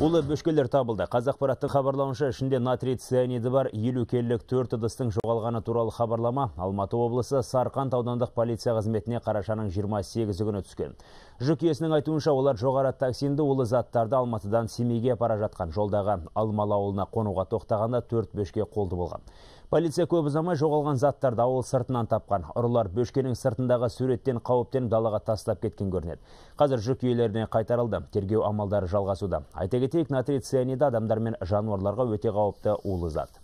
Олы бөшкелер табылды қазақпараттың хабарлауынша ішінде натрий цианиді бар елу келілік төрт ыдыстың жоғалғаны туралы хабарлама алматы облысы Сарқан таудандық полиция қызметіне қарашаның 28 сегізі түскен жүк иесінің айтуынша олар жоғары таксинді улы заттарды алматыдан семейге пара жатқан жолдағы алмалы ауылына қонуға тоқтағанда төрт бөшке қолды болған полиция көп ұзамай жоғалған заттарды ауыл сыртынан тапқан ұрылар бөшкенің сыртындағы суреттен қауіптен далаға тастап кеткен көрінеді қазір жүк иелеріне қайтарылды тергеу амалдары жалғасуда айта кетейік натрий адамдар мен жануарларға өте қауіпті улы зат